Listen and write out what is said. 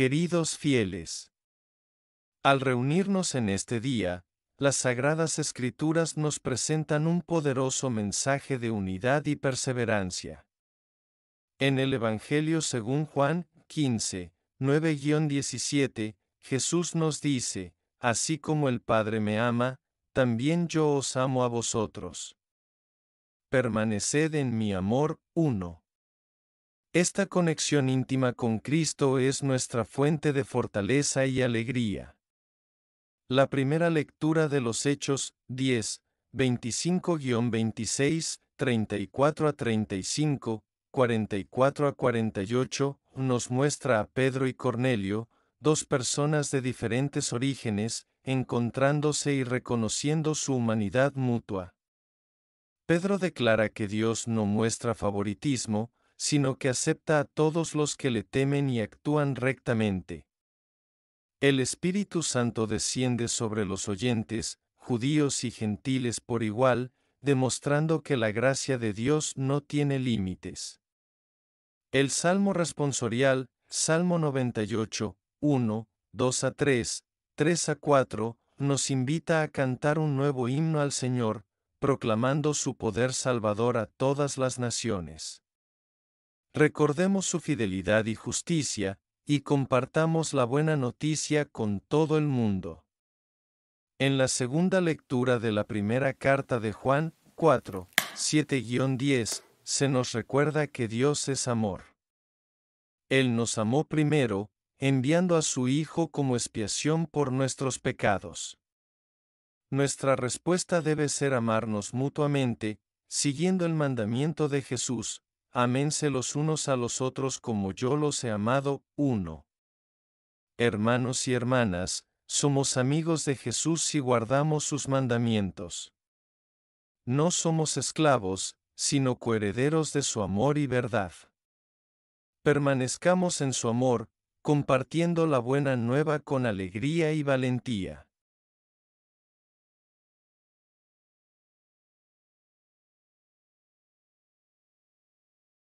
Queridos fieles, al reunirnos en este día, las Sagradas Escrituras nos presentan un poderoso mensaje de unidad y perseverancia. En el Evangelio según Juan 15, 9-17, Jesús nos dice, Así como el Padre me ama, también yo os amo a vosotros. Permaneced en mi amor, 1. Esta conexión íntima con Cristo es nuestra fuente de fortaleza y alegría. La primera lectura de los Hechos 10, 25-26, 34 a 35, 44 a 48, nos muestra a Pedro y Cornelio, dos personas de diferentes orígenes, encontrándose y reconociendo su humanidad mutua. Pedro declara que Dios no muestra favoritismo, sino que acepta a todos los que le temen y actúan rectamente. El Espíritu Santo desciende sobre los oyentes, judíos y gentiles por igual, demostrando que la gracia de Dios no tiene límites. El Salmo responsorial, Salmo 98, 1, 2 a 3, 3 a 4, nos invita a cantar un nuevo himno al Señor, proclamando su poder salvador a todas las naciones. Recordemos su fidelidad y justicia, y compartamos la buena noticia con todo el mundo. En la segunda lectura de la primera carta de Juan 4, 7-10, se nos recuerda que Dios es amor. Él nos amó primero, enviando a su Hijo como expiación por nuestros pecados. Nuestra respuesta debe ser amarnos mutuamente, siguiendo el mandamiento de Jesús, Amense los unos a los otros como yo los he amado, uno. Hermanos y hermanas, somos amigos de Jesús si guardamos sus mandamientos. No somos esclavos, sino coherederos de su amor y verdad. Permanezcamos en su amor, compartiendo la buena nueva con alegría y valentía.